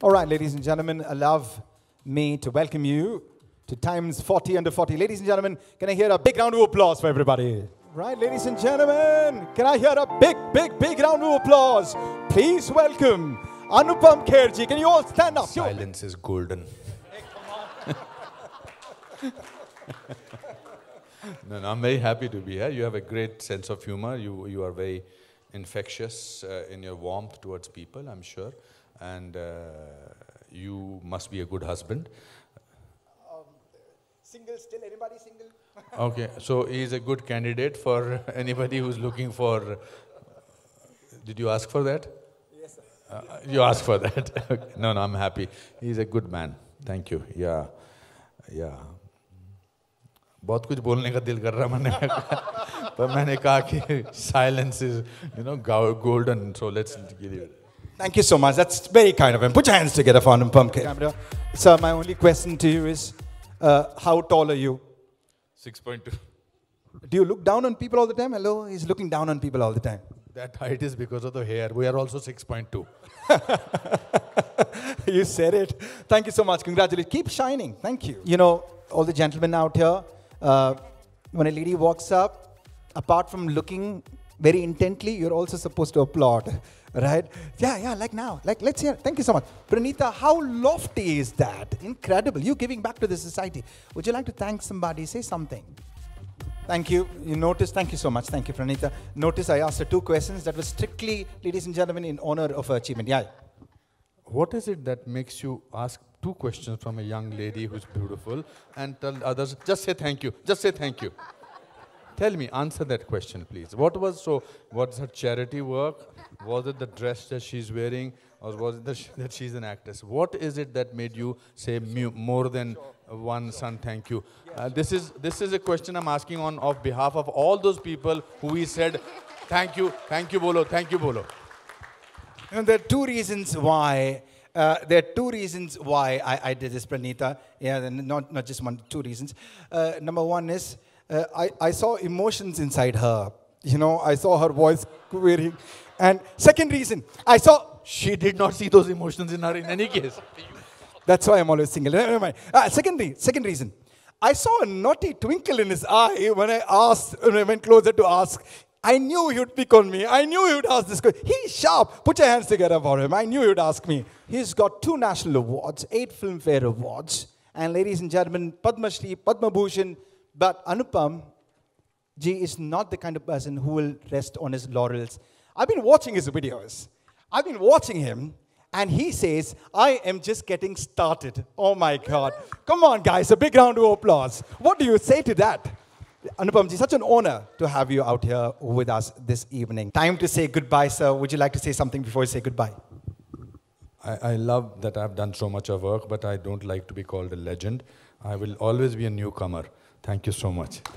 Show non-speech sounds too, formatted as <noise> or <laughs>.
All right, ladies and gentlemen, allow me to welcome you to Times 40 Under 40. Ladies and gentlemen, can I hear a big round of applause for everybody? Right, ladies and gentlemen, can I hear a big, big, big round of applause? Please welcome Anupam Kherji. Can you all stand up? Silence is golden. no, no, I'm very happy to be here. You have a great sense of humor. You, you are very infectious uh, in your warmth towards people, I'm sure and uh, you must be a good husband. Um, single still, anybody single? <laughs> okay, so he's a good candidate for <laughs> anybody who's looking for. Uh, did you ask for that? Yes, sir. Uh, uh you asked for <laughs> that. no, no, I'm happy. He's a good man. Thank you. Yeah, yeah. बहुत कुछ बोलने का दिल कर रहा मैंने पर मैंने कहा कि silence is you know golden so let's give it Thank you so much. That's very kind of him. Put your hands together for Anupam Camera. Sir, my only question to you is, uh, how tall are you? 6.2. Do you look down on people all the time? Hello, he's looking down on people all the time. That height is because of the hair. We are also 6.2. <laughs> you said it. Thank you so much. Congratulations. Keep shining. Thank you. You know, all the gentlemen out here, uh, when a lady walks up, apart from looking very intently, you're also supposed to applaud, <laughs> right? Yeah, yeah, like now. Like, let's hear. Thank you so much. Pranita, how lofty is that? Incredible. You giving back to the society. Would you like to thank somebody? Say something. Thank you. You notice, thank you so much. Thank you, Pranita. Notice I asked her two questions that were strictly, ladies and gentlemen, in honor of her achievement. Yeah. What is it that makes you ask two questions from a young lady who's beautiful and tell others, just say thank you, just say thank you? Tell me, answer that question, please. What was so? What's her charity work? Was it the dress that she's wearing, or was it sh that she's an actress? What is it that made you say more than one son? Thank you. Uh, this is this is a question I'm asking on of behalf of all those people who we said, thank you, thank you, Bolo, thank you, Bolo. And there are two reasons why. Uh, there are two reasons why I, I did this, Pranita. Yeah, not, not just one, two reasons. Uh, number one is uh, I, I saw emotions inside her. You know, I saw her voice quivering. And second reason, I saw she did not see those emotions in her in any case. That's why I'm always single. Never mind. Uh, secondly, second reason, I saw a naughty twinkle in his eye when I asked, when I went closer to ask. I knew he would pick on me. I knew he would ask this question. He's sharp. Put your hands together for him. I knew he would ask me. He's got two national awards, eight Filmfare awards, and ladies and gentlemen, Padma Shri, Padma Bhushan, but Anupam Ji is not the kind of person who will rest on his laurels. I've been watching his videos. I've been watching him, and he says, I am just getting started. Oh my God. Come on, guys, a big round of applause. What do you say to that? Ji, such an honor to have you out here with us this evening. Time to say goodbye, sir. Would you like to say something before you say goodbye? I, I love that I've done so much of work, but I don't like to be called a legend. I will always be a newcomer. Thank you so much. Thank